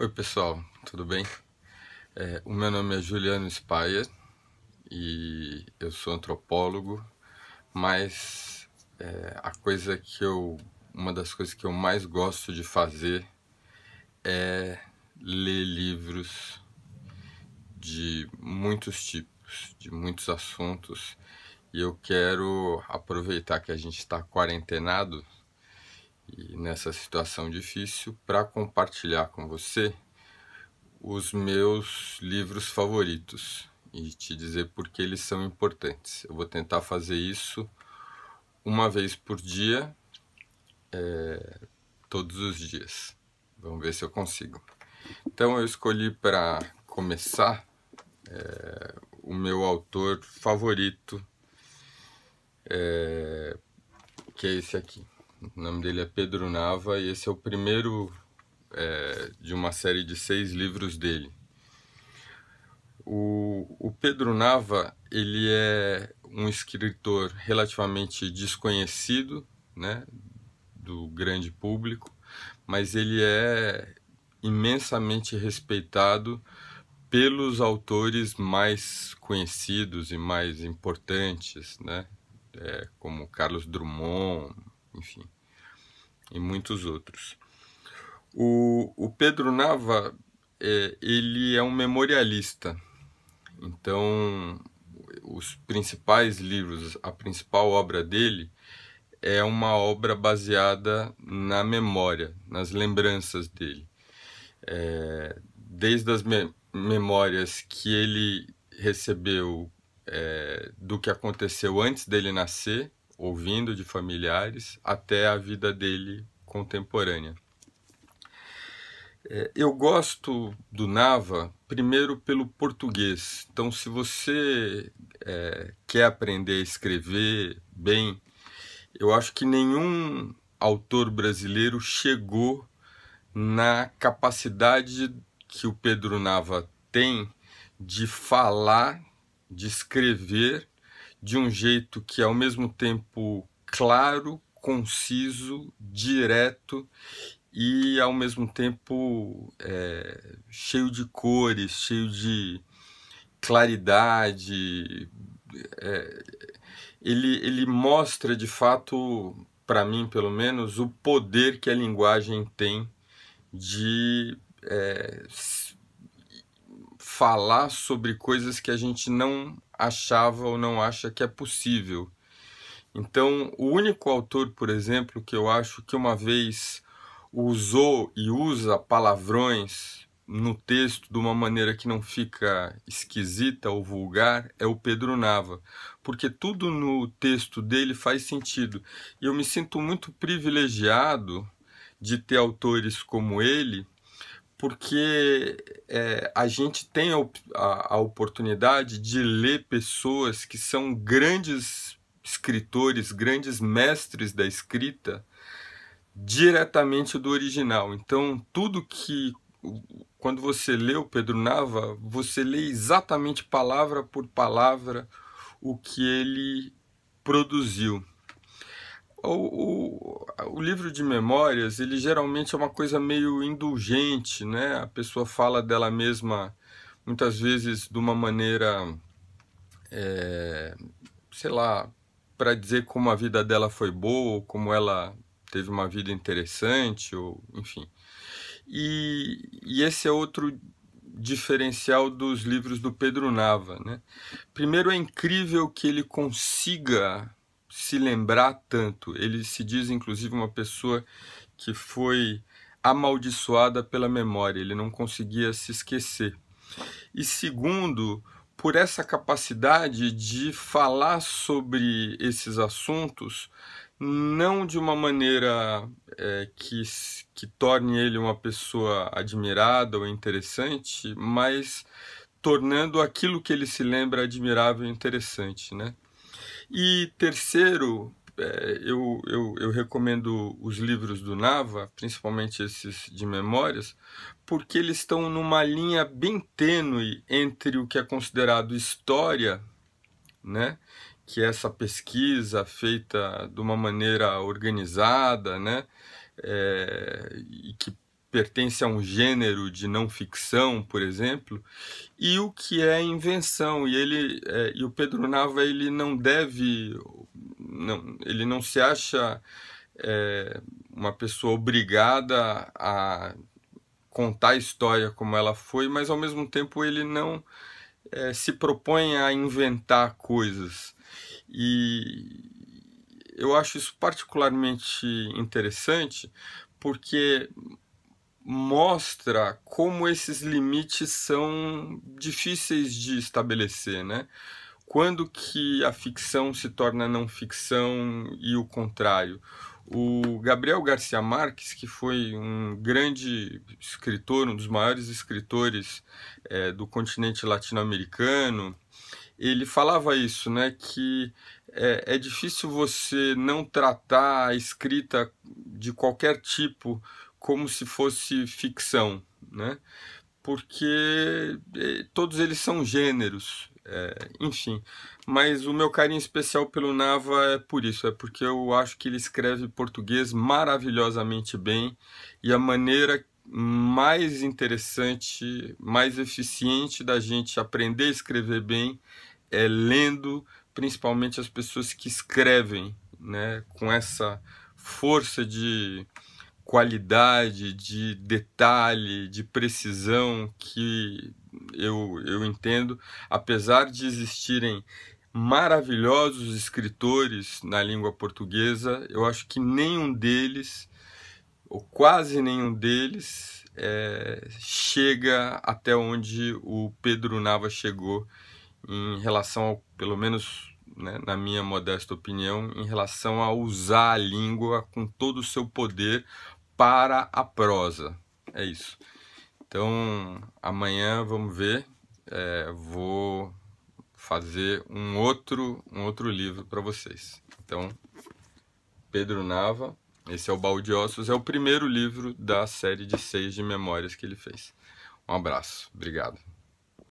Oi pessoal, tudo bem? É, o meu nome é Juliano Spaia e eu sou antropólogo, mas é, a coisa que eu, uma das coisas que eu mais gosto de fazer é ler livros de muitos tipos, de muitos assuntos e eu quero aproveitar que a gente está quarentenado e nessa situação difícil para compartilhar com você os meus livros favoritos e te dizer por que eles são importantes. Eu vou tentar fazer isso uma vez por dia, é, todos os dias. Vamos ver se eu consigo. Então, eu escolhi para começar é, o meu autor favorito, é, que é esse aqui. O nome dele é Pedro Nava e esse é o primeiro é, de uma série de seis livros dele. O, o Pedro Nava ele é um escritor relativamente desconhecido, né, do grande público, mas ele é imensamente respeitado pelos autores mais conhecidos e mais importantes, né? É, como Carlos Drummond, enfim e muitos outros. O, o Pedro Nava é, ele é um memorialista, então os principais livros, a principal obra dele é uma obra baseada na memória, nas lembranças dele. É, desde as me memórias que ele recebeu é, do que aconteceu antes dele nascer, ouvindo de familiares, até a vida dele contemporânea. É, eu gosto do Nava, primeiro pelo português. Então, se você é, quer aprender a escrever bem, eu acho que nenhum autor brasileiro chegou na capacidade que o Pedro Nava tem de falar, de escrever de um jeito que, ao mesmo tempo, claro, conciso, direto e, ao mesmo tempo, é, cheio de cores, cheio de claridade. É, ele, ele mostra, de fato, para mim, pelo menos, o poder que a linguagem tem de é, falar sobre coisas que a gente não achava ou não acha que é possível. Então, o único autor, por exemplo, que eu acho que uma vez usou e usa palavrões no texto de uma maneira que não fica esquisita ou vulgar é o Pedro Nava, porque tudo no texto dele faz sentido. E eu me sinto muito privilegiado de ter autores como ele porque é, a gente tem a, a, a, oportunidade de ler pessoas que são grandes escritores, grandes mestres da escrita, diretamente do original. Então, tudo que. Quando você lê o Pedro Nava, você lê exatamente palavra por palavra o que ele produziu. O, o, o, livro de memórias, ele geralmente é uma coisa meio indulgente, né? A pessoa fala dela mesma, muitas vezes, de uma maneira, é, sei lá, para dizer como a vida dela foi boa, como ela teve uma vida interessante, ou enfim. E, e esse é outro diferencial dos livros do Pedro Nava, né? Primeiro, é incrível que ele consiga se lembrar tanto. Ele se diz, inclusive, uma pessoa que foi amaldiçoada pela memória, ele não conseguia se esquecer. E segundo, por essa capacidade de falar sobre esses assuntos, não de uma maneira é, que, que torne ele uma pessoa admirada ou interessante, mas tornando aquilo que ele se lembra admirável e interessante, né? E terceiro, é, eu, eu, eu, recomendo os livros do Nava, principalmente esses de memórias, porque eles estão numa linha bem tênue entre o que é considerado história, né, que é essa pesquisa feita de uma maneira organizada, né, é, e que pertence a um gênero de não ficção, por exemplo, e o que é invenção. E ele é, e o Pedro Nava ele não deve, não, ele não se acha é, uma pessoa obrigada a contar a história como ela foi, mas ao mesmo tempo ele não é, se propõe a inventar coisas. E eu acho isso particularmente interessante porque mostra como esses limites são difíceis de estabelecer, né? Quando que a ficção se torna não ficção e o contrário? O Gabriel Garcia Marques, que foi um grande escritor, um dos maiores escritores é, do continente latino-americano, ele falava isso, né? Que é, é difícil você não tratar a escrita de qualquer tipo como se fosse ficção, né? porque eh, todos eles são gêneros, é, enfim. Mas o meu carinho especial pelo Nava é por isso, é porque eu acho que ele escreve português maravilhosamente bem e a maneira mais interessante, mais eficiente da gente aprender a escrever bem é lendo, principalmente as pessoas que escrevem, né, com essa força de qualidade, de detalhe, de precisão que eu, eu entendo, apesar de existirem maravilhosos escritores na língua portuguesa, eu acho que nenhum deles, ou quase nenhum deles, é, chega até onde o Pedro Nava chegou em relação, ao, pelo menos né, na minha modesta opinião, em relação a usar a língua com todo o seu poder para a prosa. É isso. Então, amanhã vamos ver. É, vou fazer um outro, um outro livro para vocês. Então, Pedro Nava, esse é o Balde Ossos, é o primeiro livro da série de seis de memórias que ele fez. Um abraço, obrigado.